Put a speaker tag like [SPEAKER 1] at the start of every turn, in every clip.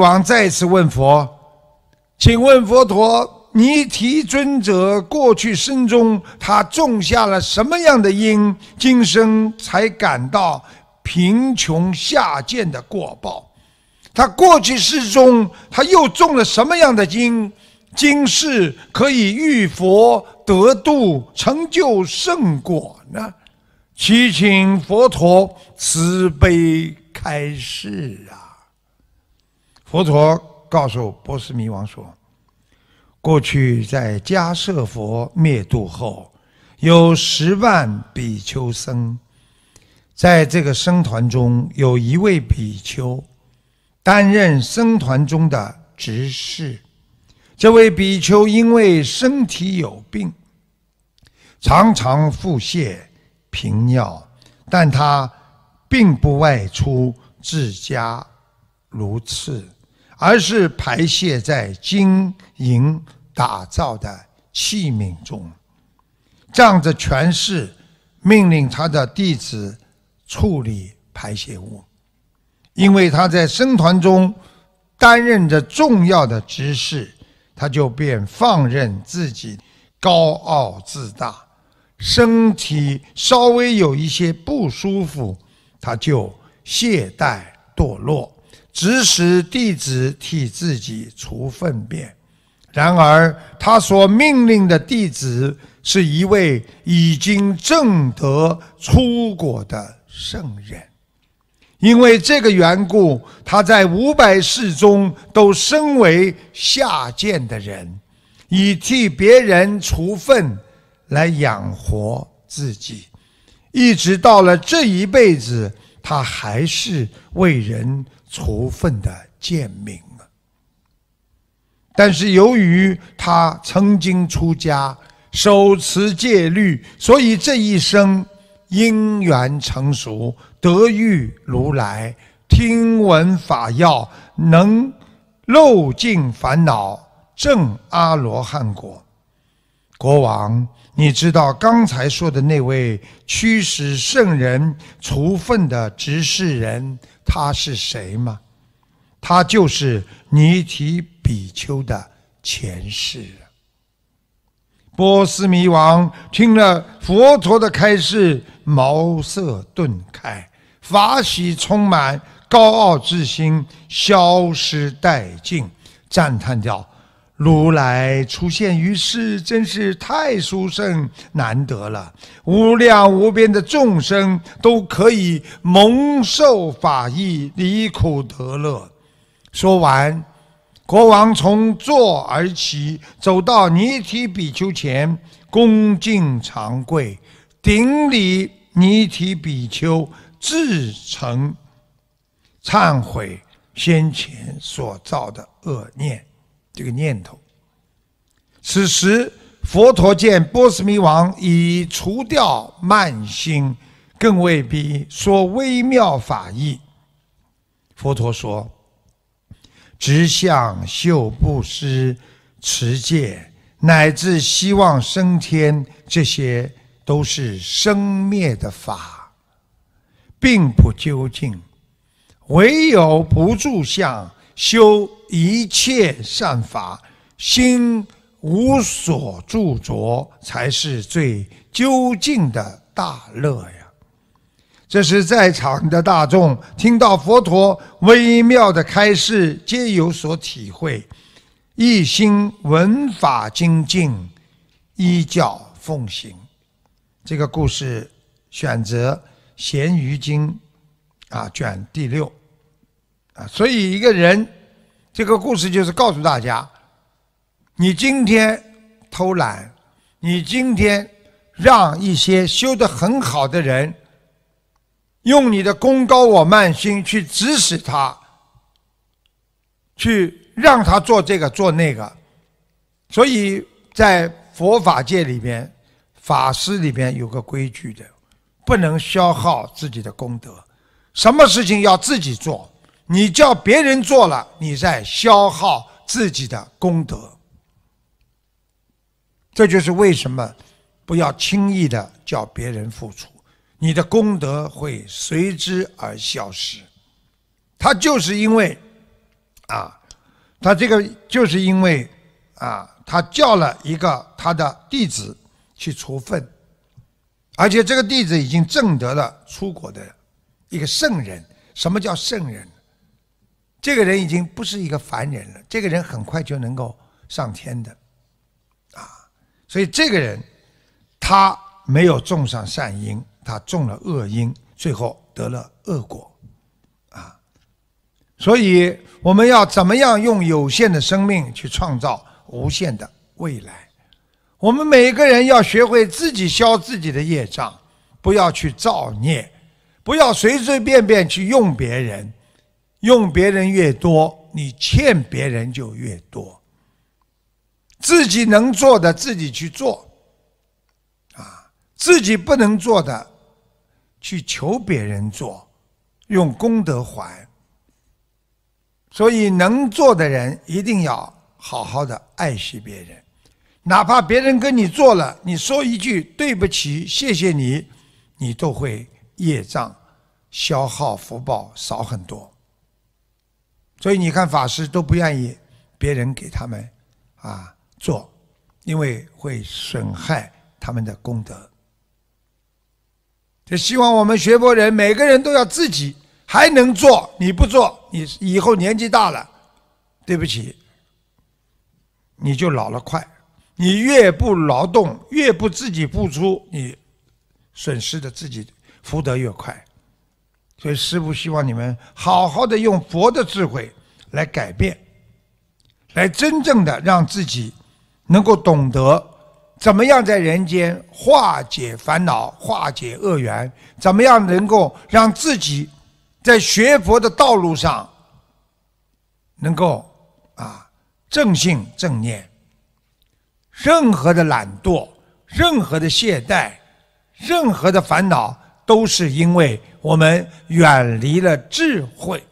[SPEAKER 1] 王再次问佛：“请问佛陀，你提尊者过去生中，他种下了什么样的因，今生才感到贫穷下贱的果报？他过去世中，他又种了什么样的因，今世可以遇佛得度，成就圣果呢？”祈请佛陀慈悲开示啊！佛陀告诉波斯弥王说：“过去在迦舍佛灭度后，有十万比丘僧。在这个僧团中，有一位比丘担任僧团中的执事。这位比丘因为身体有病，常常腹泻、频尿，但他并不外出治家，如厕。”而是排泄在金银打造的器皿中，仗着权势，命令他的弟子处理排泄物。因为他在僧团中担任着重要的职事，他就便放任自己，高傲自大。身体稍微有一些不舒服，他就懈怠堕落。指使弟子替自己除粪便，然而他所命令的弟子是一位已经正德出果的圣人，因为这个缘故，他在五百世中都身为下贱的人，以替别人除粪来养活自己，一直到了这一辈子。他还是为人除粪的贱民啊。但是由于他曾经出家，手持戒律，所以这一生因缘成熟，得遇如来，听闻法要，能漏尽烦恼，证阿罗汉果。国王，你知道刚才说的那位驱使圣人除粪的执事人，他是谁吗？他就是尼提比丘的前世。波斯尼王听了佛陀的开示，茅塞顿开，法喜充满，高傲之心消失殆尽，赞叹道。如来出现于世，真是太殊胜难得了。无量无边的众生都可以蒙受法益，离苦得乐。说完，国王从坐而起，走到尼提比丘前，恭敬长跪，顶礼尼提比丘，自诚忏悔先前所造的恶念。这个念头。此时，佛陀见波斯匿王已除掉慢心，更未必说微妙法意。佛陀说：“直向修布施、持戒，乃至希望升天，这些都是生灭的法，并不究竟。唯有不住相。”修一切善法，心无所著着，才是最究竟的大乐呀！这是在场的大众听到佛陀微妙的开示，皆有所体会，一心闻法精进，依教奉行。这个故事选择《贤鱼经》，啊，卷第六。所以，一个人，这个故事就是告诉大家：你今天偷懒，你今天让一些修得很好的人，用你的功高我慢心去指使他，去让他做这个做那个。所以，在佛法界里边，法师里边有个规矩的，不能消耗自己的功德，什么事情要自己做。你叫别人做了，你在消耗自己的功德。这就是为什么不要轻易的叫别人付出，你的功德会随之而消失。他就是因为，啊，他这个就是因为啊，他叫了一个他的弟子去除粪，而且这个弟子已经证得了出国的一个圣人。什么叫圣人？这个人已经不是一个凡人了，这个人很快就能够上天的，啊，所以这个人他没有种上善因，他种了恶因，最后得了恶果，啊，所以我们要怎么样用有限的生命去创造无限的未来？我们每个人要学会自己消自己的业障，不要去造孽，不要随随便便去用别人。用别人越多，你欠别人就越多。自己能做的自己去做，啊，自己不能做的去求别人做，用功德还。所以能做的人一定要好好的爱惜别人，哪怕别人跟你做了，你说一句对不起，谢谢你，你都会业障消耗福报少很多。所以你看，法师都不愿意别人给他们啊做，因为会损害他们的功德。就希望我们学佛人每个人都要自己还能做，你不做，你以后年纪大了，对不起，你就老了快。你越不劳动，越不自己付出，你损失的自己福德越快。所以，师父希望你们好好的用佛的智慧来改变，来真正的让自己能够懂得怎么样在人间化解烦恼、化解恶缘，怎么样能够让自己在学佛的道路上能够啊正信正念，任何的懒惰、任何的懈怠、任何的烦恼。都是因为我们远离了智慧。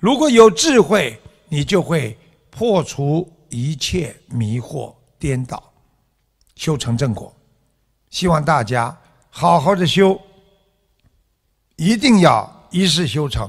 [SPEAKER 1] 如果有智慧，你就会破除一切迷惑颠倒，修成正果。希望大家好好的修，一定要一世修成。